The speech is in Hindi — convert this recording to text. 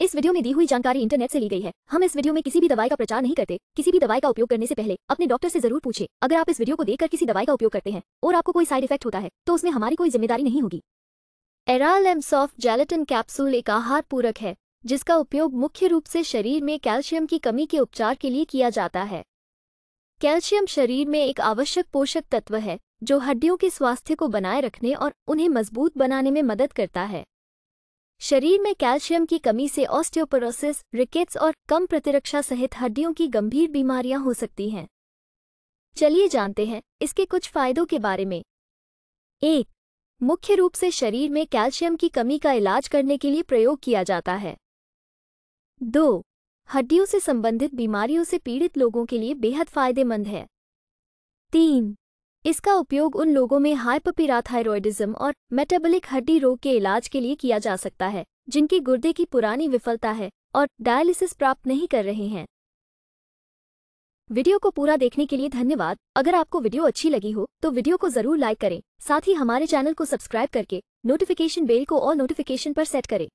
इस वीडियो में दी हुई जानकारी इंटरनेट से ली गई है हम इस वीडियो में किसी भी दवाई का प्रचार नहीं करते किसी भी दवाई का उपयोग करने से पहले अपने डॉक्टर से जरूर पूछे अगर आप इस वीडियो को देखकर किसी दवाई का उपयोग करते हैं और आपको कोई साइड इफेक्ट होता है तो उसमें हमारी कोई जिम्मेदारी नहीं होगी एराल एम सॉफ्ट जेलेटिन कैप्सूल एक आहार पूरक है जिसका उपयोग मुख्य रूप से शरीर में कैल्शियम की कमी के उपचार के लिए किया जाता है कैल्शियम शरीर में एक आवश्यक पोषक तत्व है जो हड्डियों के स्वास्थ्य को बनाए रखने और उन्हें मजबूत बनाने में मदद करता है शरीर में कैल्शियम की कमी से ऑस्टियोपोरोसिस रिकेट्स और कम प्रतिरक्षा सहित हड्डियों की गंभीर बीमारियां हो सकती हैं चलिए जानते हैं इसके कुछ फायदों के बारे में एक मुख्य रूप से शरीर में कैल्शियम की कमी का इलाज करने के लिए प्रयोग किया जाता है दो हड्डियों से संबंधित बीमारियों से पीड़ित लोगों के लिए बेहद फायदेमंद है तीन इसका उपयोग उन लोगों में हाइपपीराथायरॉयडिज्म और मेटाबॉलिक हड्डी रोग के इलाज के लिए किया जा सकता है जिनकी गुर्दे की पुरानी विफलता है और डायलिसिस प्राप्त नहीं कर रहे हैं वीडियो को पूरा देखने के लिए धन्यवाद अगर आपको वीडियो अच्छी लगी हो तो वीडियो को जरूर लाइक करें साथ ही हमारे चैनल को सब्सक्राइब करके नोटिफिकेशन बेल को और नोटिफिकेशन पर सेट करें